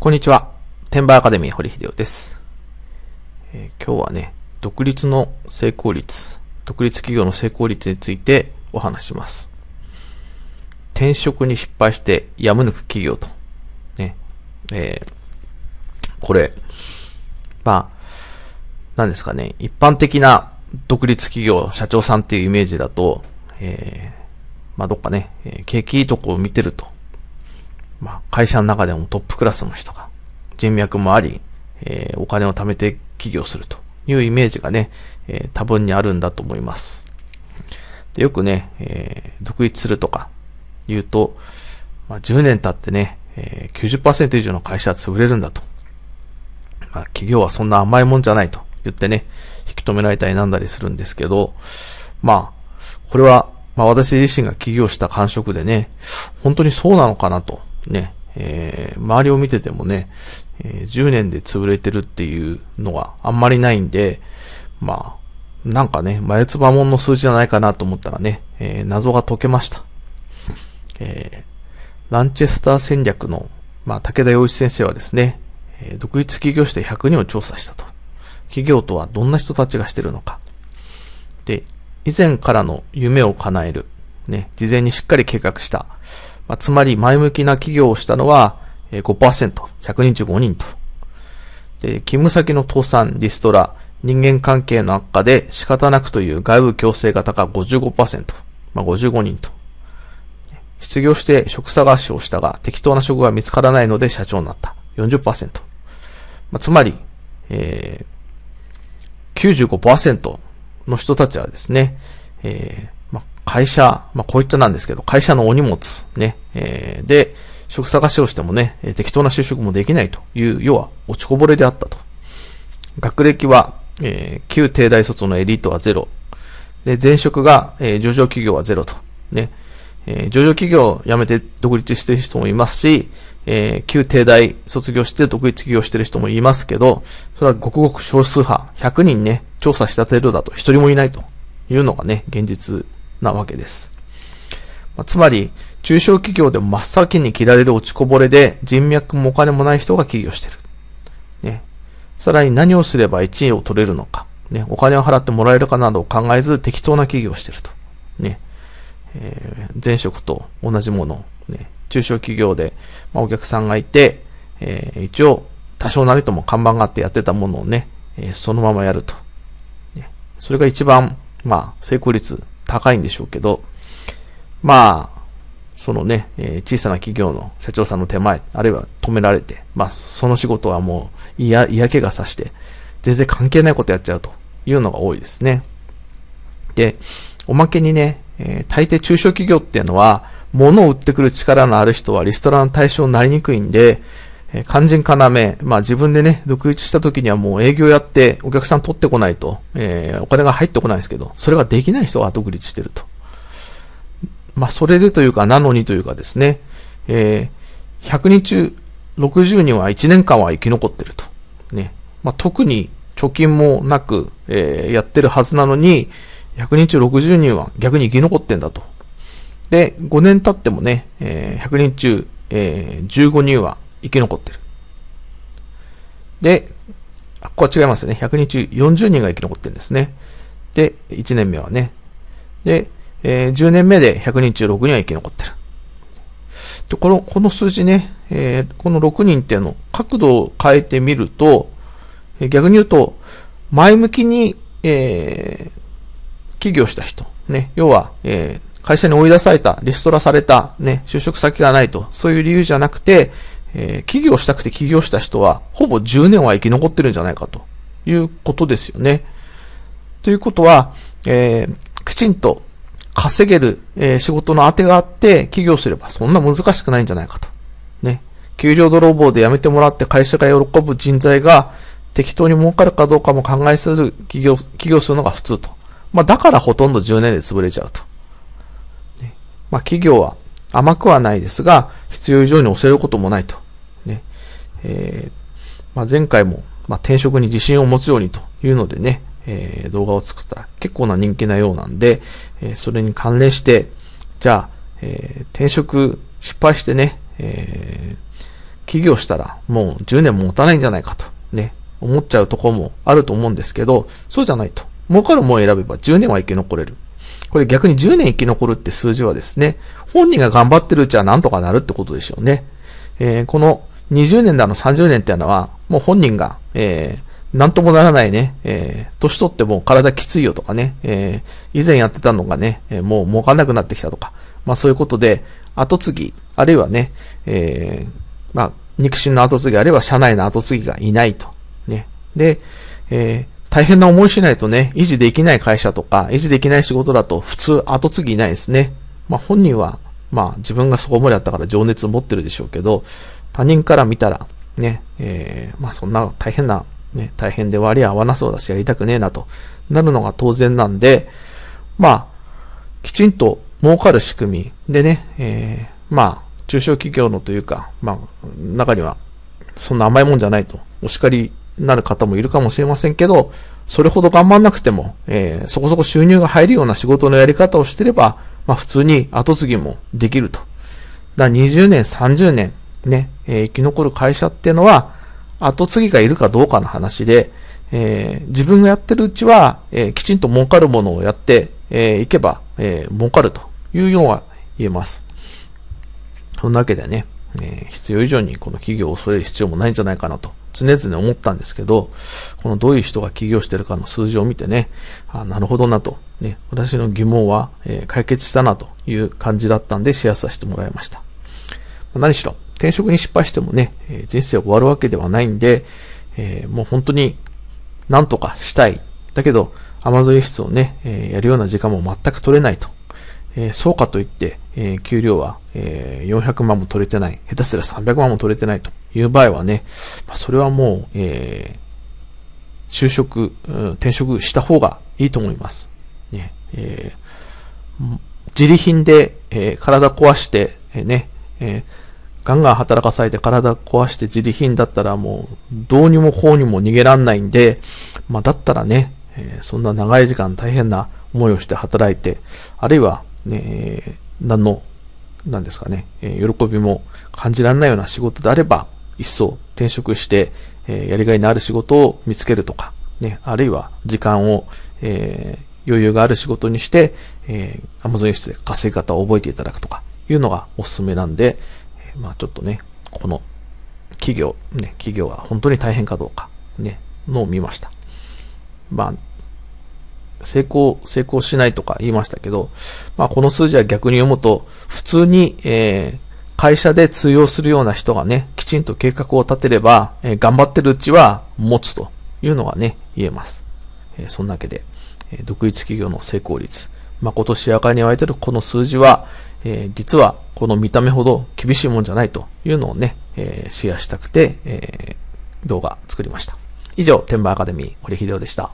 こんにちは。テンバーアカデミー堀秀夫です、えー、今日はね、独立の成功率、独立企業の成功率についてお話します。転職に失敗してやむぬく企業と。ね。えー、これ、まあ、何ですかね、一般的な独立企業、社長さんっていうイメージだと、えー、まあどっかね、景気いいとこを見てると。まあ、会社の中でもトップクラスの人が人脈もあり、えー、お金を貯めて起業するというイメージがね、えー、多分にあるんだと思います。でよくね、えー、独立するとか言うと、まあ、10年経ってね、えー、90%以上の会社は潰れるんだと。まあ、企業はそんな甘いもんじゃないと言ってね、引き止められたりなんだりするんですけど、まあ、これは、まあ私自身が起業した感触でね、本当にそうなのかなとね、えー、周りを見ててもね、えー、10年で潰れてるっていうのがあんまりないんで、まあ、なんかね、前つばもんの数字じゃないかなと思ったらね、えー、謎が解けました。えー、ランチェスター戦略の、まあ、武田洋一先生はですね、えー、独立企業して100人を調査したと。企業とはどんな人たちがしてるのか。で、以前からの夢を叶える、ね、事前にしっかり計画した、まあ、つまり前向きな企業をしたのは5%、125人と。で、勤務先の倒産、リストラ、人間関係の悪化で仕方なくという外部強制型が55%、まあ、55人と。失業して職探しをしたが、適当な職が見つからないので社長になった。40%。まあ、つまり、えー、95%の人たちはですね、えー、会社、まあ、こういったなんですけど、会社のお荷物、ね、えー、で、職探しをしてもね、えー、適当な就職もできないという、要は落ちこぼれであったと。学歴は、えー、旧帝大卒のエリートはゼロ。で、前職が、えー、上場企業はゼロと。ね、えー、上場企業を辞めて独立してる人もいますし、えー、旧帝大卒業して独立起業してる人もいますけど、それはごくごく少数派、100人ね、調査した程度だと一人もいないというのがね、現実なわけです。まつまり、中小企業でも真っ先に切られる落ちこぼれで人脈もお金もない人が起業してる。ね。さらに何をすれば1位を取れるのか。ね。お金を払ってもらえるかなどを考えず適当な企業をしてると。ね。えー、前職と同じものね。中小企業で、まあ、お客さんがいて、えー、一応、多少なりとも看板があってやってたものをね、えー、そのままやると。ね。それが一番、まあ、成功率高いんでしょうけど、まあ、そのね、えー、小さな企業の社長さんの手前、あるいは止められて、まあ、その仕事はもう嫌、嫌気がさして、全然関係ないことやっちゃうというのが多いですね。で、おまけにね、えー、大抵中小企業っていうのは、物を売ってくる力のある人はリストラの対象になりにくいんで、え肝心要、まあ自分でね、独立した時にはもう営業やってお客さん取ってこないと、えー、お金が入ってこないですけど、それができない人が独立してると。まあそれでというか、なのにというかですね、えー、100人中60人は1年間は生き残ってると。ね。まあ特に貯金もなく、えー、やってるはずなのに、100人中60人は逆に生き残ってんだと。で、5年経ってもね、えー、100人中、えー、15人は生き残ってる。で、ここは違いますね。100人中40人が生き残ってるんですね。で、1年目はね。で、えー、10年目で100人中6人は生き残ってる。で、この、この数字ね、えー、この6人っていうの、角度を変えてみると、逆に言うと、前向きに、えー、起業した人、ね、要は、えー、会社に追い出された、リストラされた、ね、就職先がないと、そういう理由じゃなくて、えー、起業したくて起業した人は、ほぼ10年は生き残ってるんじゃないかということですよね。ということは、えー、きちんと稼げる、えー、仕事の当てがあって起業すればそんな難しくないんじゃないかと。ね。給料泥棒で辞めてもらって会社が喜ぶ人材が適当に儲かるかどうかも考えさせる起業、起業するのが普通と。まあだからほとんど10年で潰れちゃうと。ね、まあ企業は甘くはないですが、必要以上に押せることもないと。ね。えー、まあ、前回も、まあ、転職に自信を持つようにというのでね、えー、動画を作ったら結構な人気なようなんで、えー、それに関連して、じゃあ、えー、転職失敗してね、えー、起業したらもう10年も持たないんじゃないかとね、思っちゃうところもあると思うんですけど、そうじゃないと。儲かるもん選べば10年は生き残れる。これ逆に10年生き残るって数字はですね、本人が頑張ってるうちはなんとかなるってことでしょうね。えー、この20年だの30年っていうのは、もう本人が、えー、なんともならないね、えー、年取っても体きついよとかね、えー、以前やってたのがね、えー、もう儲かんなくなってきたとか、まあそういうことで、後継ぎ、あるいはね、えー、まあ、肉親の後継ぎ、あるいは社内の後継ぎがいないと。ね。で、えー、大変な思いしないとね、維持できない会社とか、維持できない仕事だと普通後継ぎいないですね。まあ本人は、まあ自分がそこまであったから情熱を持ってるでしょうけど、他人から見たら、ね、えー、まあそんな大変な、ね、大変で割合合わなそうだしやりたくねえなとなるのが当然なんで、まあ、きちんと儲かる仕組みでね、えー、まあ、中小企業のというか、まあ、中には、そんな甘いもんじゃないと、お叱りなる方もいるかもしれませんけど、それほど頑張んなくても、えー、そこそこ収入が入るような仕事のやり方をしてれば、まあ普通に後継ぎもできると。だ20年、30年、ね、えー、生き残る会社っていうのは、後継ぎがいるかどうかの話で、えー、自分がやってるうちは、えー、きちんと儲かるものをやって、えー、いけば、えー、儲かるというようは言えます。そんなわけでね、えー、必要以上にこの企業を恐れる必要もないんじゃないかなと常々思ったんですけど、このどういう人が起業してるかの数字を見てね、あなるほどなと、ね、私の疑問は、えー、解決したなという感じだったんでシェアさせてもらいました。何しろ、転職に失敗してもね、え人生終わるわけではないんで、えー、もう本当になんとかしたい。だけど、アマゾン輸出をね、えー、やるような時間も全く取れないと。えー、そうかといって、え給料は、え400万も取れてない。下手すら300万も取れてないと。いう場合はね、まあ、それはもう、えー、就職、転職した方がいいと思います。ね、えー、自利品で、えー、体壊して、えー、ね、えー、ガンガン働かされて体壊して自利品だったらもう、どうにもこうにも逃げらんないんで、まあ、だったらね、えー、そんな長い時間大変な思いをして働いて、あるいは、ね、何の、何ですかね、えー、喜びも感じられないような仕事であれば、一層転職して、えー、やりがいのある仕事を見つけるとか、ね、あるいは時間を、えー、余裕がある仕事にして、えー、Amazon 輸出で稼ぎ方を覚えていただくとか、いうのがおすすめなんで、えー、まあちょっとね、この企業、ね、企業が本当に大変かどうか、ね、のを見ました。まあ、成功、成功しないとか言いましたけど、まあこの数字は逆に読むと、普通に、えー、会社で通用するような人がね、きちんと計画を立てれば、えー、頑張ってるうちは持つというのがね、言えます。えー、そんなわけで、え独立企業の成功率、誠しやかに言われてるこの数字は、え実はこの見た目ほど厳しいもんじゃないというのをね、えシェアしたくて、え動画作りました。以上、天馬アカデミー、堀秀夫でした。